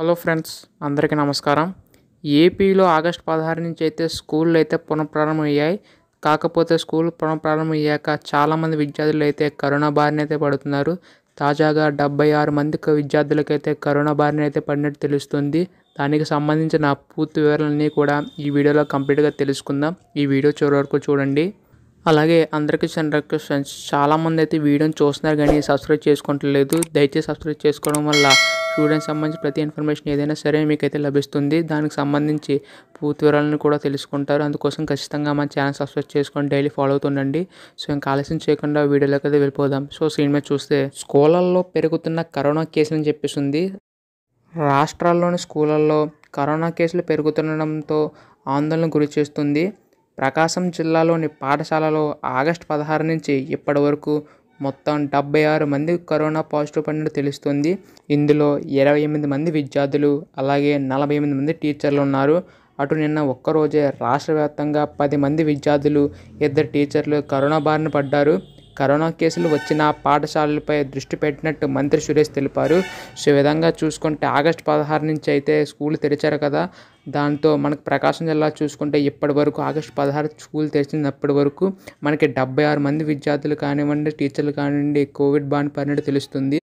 hello friends అందరికీ నమస్కారం ఏపీలో ఆగస్ట్ పదహారు నుంచి అయితే స్కూళ్ళు అయితే పునఃప్రారంభమయ్యాయి కాకపోతే స్కూల్ పునఃప్రారంభమయ్యాక చాలామంది విద్యార్థులు అయితే కరోనా బారిన అయితే పడుతున్నారు తాజాగా డెబ్బై ఆరు మంది విద్యార్థులకైతే కరోనా బారిన అయితే పడినట్టు తెలుస్తుంది దానికి సంబంధించిన పూర్తి వివరాలన్నీ కూడా ఈ వీడియోలో కంప్లీట్గా తెలుసుకుందాం ఈ వీడియో చివరి వరకు చూడండి అలాగే అందరికీ చిన్న రిక్వెస్ట్ ఫ్రెండ్స్ చాలామంది అయితే వీడియోని చూస్తున్నారు కానీ సబ్స్క్రైబ్ చేసుకోవట్లేదు దయచేసి సబ్స్క్రైబ్ చేసుకోవడం వల్ల స్టూడెంట్స్ సంబంధించి ప్రతి ఇన్ఫర్మేషన్ ఏదైనా సరే మీకైతే లభిస్తుంది దానికి సంబంధించి పూర్తి వివరాలను కూడా తెలుసుకుంటారు అందుకోసం ఖచ్చితంగా మా ఛానల్ సబ్స్క్రైబ్ చేసుకొని డైలీ ఫాలో అవుతుండండి సో ఇంకా ఆలస్యం చేయకుండా వీడియోలోకి అయితే వెళ్ళిపోదాం సో సీన్ మీద చూస్తే స్కూళ్ళల్లో పెరుగుతున్న కరోనా కేసు అని చెప్పేసి రాష్ట్రాల్లోని స్కూళ్ళల్లో కరోనా కేసులు పెరుగుతుండడంతో ఆందోళన గురి చేస్తుంది ప్రకాశం జిల్లాలోని పాఠశాలలో ఆగస్టు పదహారు నుంచి ఇప్పటి వరకు మొత్తం డెబ్బై ఆరు మంది కరోనా పాజిటివ్ పడినట్టు తెలుస్తుంది ఇందులో ఇరవై ఎనిమిది మంది విద్యార్థులు అలాగే నలభై ఎనిమిది మంది టీచర్లు ఉన్నారు అటు నిన్న ఒక్కరోజే రాష్ట్ర వ్యాప్తంగా పది మంది విద్యార్థులు ఇద్దరు టీచర్లు కరోనా బారిన పడ్డారు కరోనా కేసులు వచ్చిన పాఠశాలలపై దృష్టి పెట్టినట్టు మంత్రి సురేష్ తెలిపారు సో విధంగా చూసుకుంటే ఆగస్టు పదహారు నుంచి అయితే స్కూల్ తెరిచారు కదా దాంతో మనకు ప్రకాశం జిల్లా చూసుకుంటే ఇప్పటి వరకు ఆగస్టు పదహారు స్కూల్ తెరిచినప్పటి వరకు మనకి డెబ్బై ఆరు మంది విద్యార్థులు కానివ్వండి టీచర్లు కానివ్వండి కోవిడ్ బాండ్ పడినట్టు తెలుస్తుంది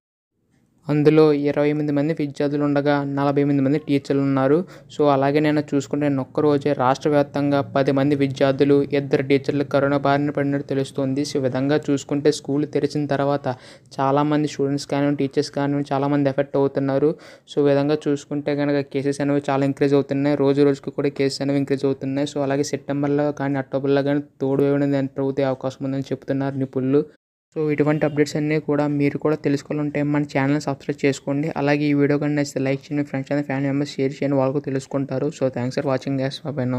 అందులో ఇరవై ఎనిమిది మంది విద్యార్థులు ఉండగా నలభై ఎనిమిది మంది టీచర్లు ఉన్నారు సో అలాగే నేను చూసుకుంటే ఒక్క రోజే రాష్ట్ర వ్యాప్తంగా పది మంది విద్యార్థులు ఇద్దరు టీచర్లు కరోనా బారిన పడినట్టు తెలుస్తుంది సో విధంగా చూసుకుంటే స్కూల్ తెరిచిన తర్వాత చాలామంది స్టూడెంట్స్ కానివ్వండి టీచర్స్ కానివ్వండి చాలామంది ఎఫెక్ట్ అవుతున్నారు సో విధంగా చూసుకుంటే కనుక కేసెస్ అనేవి చాలా ఇంక్రీజ్ అవుతున్నాయి రోజు రోజుకి కూడా కేసెస్ అనేవి ఇంక్రీజ్ అవుతున్నాయి సో అలాగే సెప్టెంబర్లో కానీ అక్టోబర్లో కానీ తోడు వేయడం ప్రభుత్వ అవకాశం ఉందని చెప్తున్నారు నిపుణులు సో ఇటువంటి అప్డేట్స్ అన్నీ కూడా మీరు కూడా తెలుసుకోవాలంటే మన ఛానల్ సబ్స్క్రైబ్ చేసుకోండి అలాగే ఈ వీడియో కానీ నచ్చితే లైక్ చేయండి friends and family members share చేయండి వాళ్ళకు తెలుసుకుంటారు so thanks for watching guys బాబాయ్